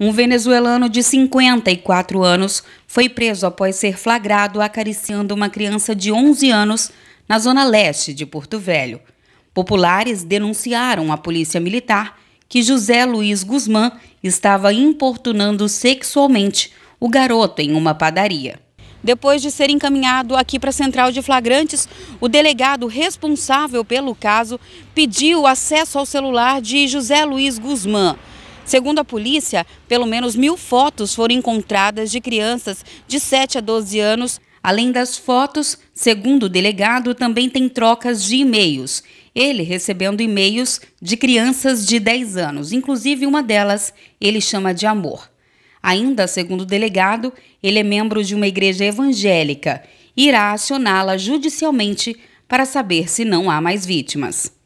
Um venezuelano de 54 anos foi preso após ser flagrado acariciando uma criança de 11 anos na zona leste de Porto Velho. Populares denunciaram à polícia militar que José Luiz Guzmán estava importunando sexualmente o garoto em uma padaria. Depois de ser encaminhado aqui para a central de flagrantes, o delegado responsável pelo caso pediu acesso ao celular de José Luiz Guzmán. Segundo a polícia, pelo menos mil fotos foram encontradas de crianças de 7 a 12 anos. Além das fotos, segundo o delegado, também tem trocas de e-mails. Ele recebendo e-mails de crianças de 10 anos, inclusive uma delas ele chama de amor. Ainda segundo o delegado, ele é membro de uma igreja evangélica. Irá acioná-la judicialmente para saber se não há mais vítimas.